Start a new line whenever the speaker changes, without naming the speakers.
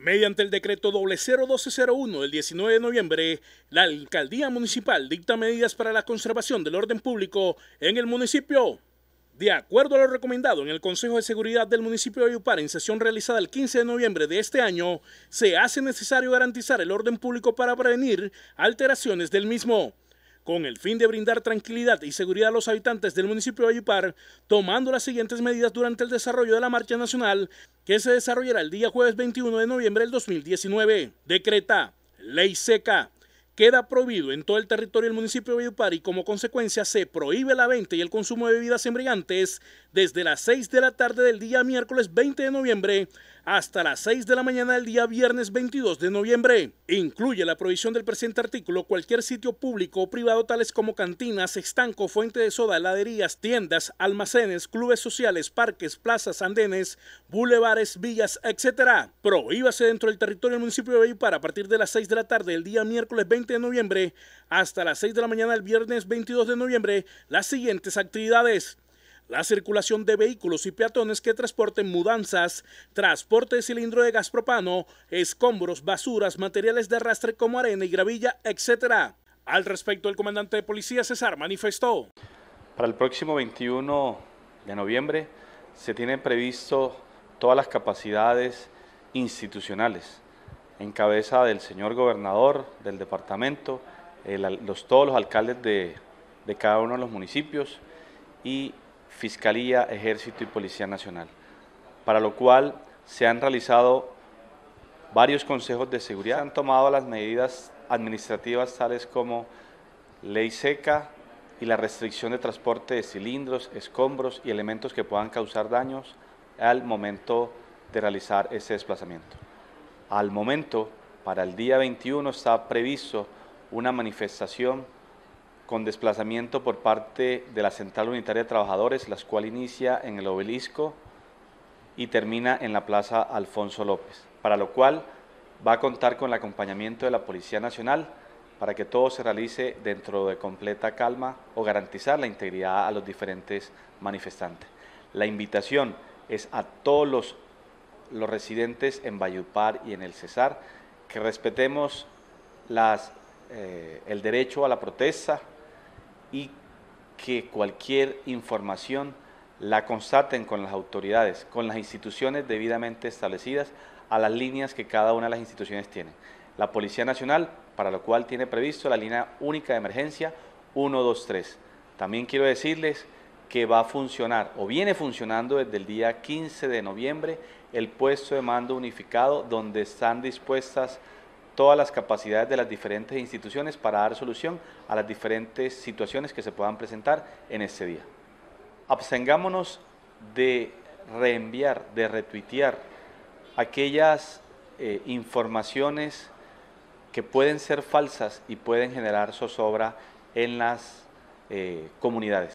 Mediante el decreto 001201 del 19 de noviembre, la alcaldía municipal dicta medidas para la conservación del orden público en el municipio. De acuerdo a lo recomendado en el Consejo de Seguridad del municipio de Ayupar en sesión realizada el 15 de noviembre de este año, se hace necesario garantizar el orden público para prevenir alteraciones del mismo. Con el fin de brindar tranquilidad y seguridad a los habitantes del municipio de Vallupar, tomando las siguientes medidas durante el desarrollo de la marcha nacional que se desarrollará el día jueves 21 de noviembre del 2019. Decreta Ley Seca queda prohibido en todo el territorio del municipio de Valledupar y como consecuencia se prohíbe la venta y el consumo de bebidas embriagantes desde las 6 de la tarde del día miércoles 20 de noviembre hasta las 6 de la mañana del día viernes 22 de noviembre. Incluye la prohibición del presente artículo cualquier sitio público o privado tales como cantinas, estanco, fuente de soda, heladerías, tiendas, almacenes, clubes sociales, parques, plazas, andenes, bulevares, villas, etc. Prohíbase dentro del territorio del municipio de Valledupar a partir de las 6 de la tarde del día miércoles 20 de noviembre hasta las 6 de la mañana del viernes 22 de noviembre las siguientes actividades. La circulación de vehículos y peatones que transporten mudanzas, transporte de cilindro de gas propano, escombros, basuras, materiales de arrastre como arena y gravilla, etc. Al respecto, el comandante de policía César manifestó.
Para el próximo 21 de noviembre se tienen previsto todas las capacidades institucionales en cabeza del señor gobernador del departamento, los, todos los alcaldes de, cada uno de los municipios y Fiscalía, Ejército y Policía Nacional, para lo cual se han realizado varios consejos de seguridad, han tomado las medidas administrativas tales como ley seca y la restricción de transporte de cilindros, escombros y elementos que puedan causar daños al momento de realizar ese desplazamiento. Al momento, para el día 21 está previsto una manifestación con desplazamiento por parte de la Central Unitaria de Trabajadores, la cual inicia en el obelisco y termina en la Plaza Alfonso López, para lo cual va a contar con el acompañamiento de la Policía Nacional para que todo se realice dentro de completa calma o garantizar la integridad a los diferentes manifestantes. La invitación es a todos los los residentes en Vallupar y en el Cesar, que respetemos eh, el derecho a la protesta y que cualquier información la constaten con las autoridades, con las instituciones debidamente establecidas a las líneas que cada una de las instituciones tiene. La Policía Nacional, para lo cual tiene previsto la línea única de emergencia 123. También quiero decirles que va a funcionar o viene funcionando desde el día 15 de noviembre el puesto de mando unificado donde están dispuestas todas las capacidades de las diferentes instituciones para dar solución a las diferentes situaciones que se puedan presentar en este día. Abstengámonos de reenviar, de retuitear aquellas eh, informaciones que pueden ser falsas y pueden generar zozobra en las eh, comunidades.